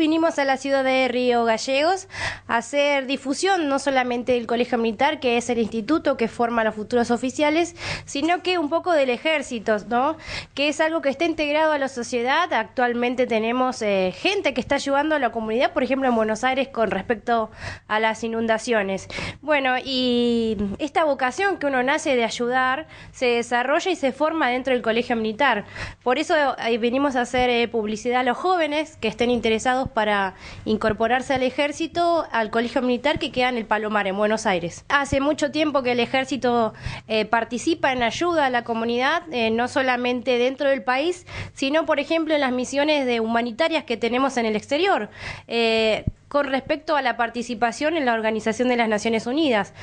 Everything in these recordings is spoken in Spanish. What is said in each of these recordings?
vinimos a la ciudad de Río Gallegos a hacer difusión no solamente del Colegio Militar, que es el instituto que forma a los futuros oficiales, sino que un poco del ejército, ¿no? Que es algo que está integrado a la sociedad. Actualmente tenemos eh, gente que está ayudando a la comunidad, por ejemplo, en Buenos Aires con respecto a las inundaciones. Bueno, y esta vocación que uno nace de ayudar se desarrolla y se forma dentro del Colegio Militar. Por eso eh, venimos a hacer eh, publicidad a los jóvenes que estén interesados para incorporarse al ejército, al colegio militar que queda en el Palomar, en Buenos Aires. Hace mucho tiempo que el ejército eh, participa en ayuda a la comunidad, eh, no solamente dentro del país, sino, por ejemplo, en las misiones humanitarias que tenemos en el exterior. Eh, con respecto a la participación en la Organización de las Naciones Unidas.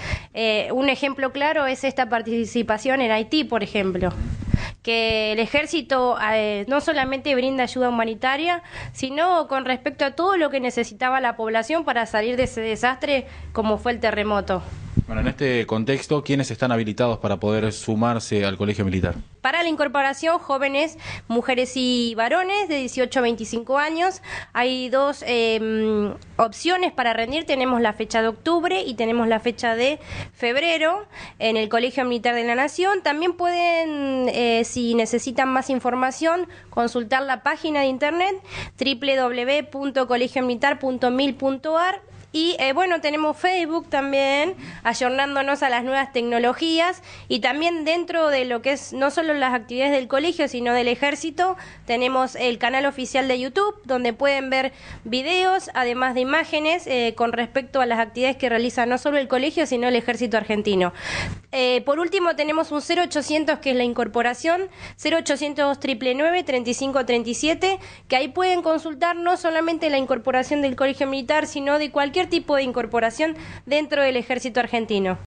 un ejemplo claro es esta participación en Haití, por ejemplo que el ejército eh, no solamente brinda ayuda humanitaria, sino con respecto a todo lo que necesitaba la población para salir de ese desastre como fue el terremoto. Bueno, en este contexto, ¿quiénes están habilitados para poder sumarse al colegio militar? Para la incorporación, jóvenes, mujeres y varones de 18 a 25 años. Hay dos em, opciones para rendir. Tenemos la fecha de octubre y tenemos la fecha de febrero en el Colegio Militar de la Nación. También pueden, eh, si necesitan más información, consultar la página de internet www.colegiomilitar.mil.ar y eh, bueno, tenemos Facebook también, ayornándonos a las nuevas tecnologías y también dentro de lo que es no solo las actividades del colegio, sino del ejército, tenemos el canal oficial de YouTube, donde pueden ver videos, además de imágenes, eh, con respecto a las actividades que realiza no solo el colegio, sino el ejército argentino. Eh, por último, tenemos un 0800 que es la incorporación, 0800 35 3537, que ahí pueden consultar no solamente la incorporación del colegio militar, sino de cualquier tipo de incorporación dentro del ejército argentino.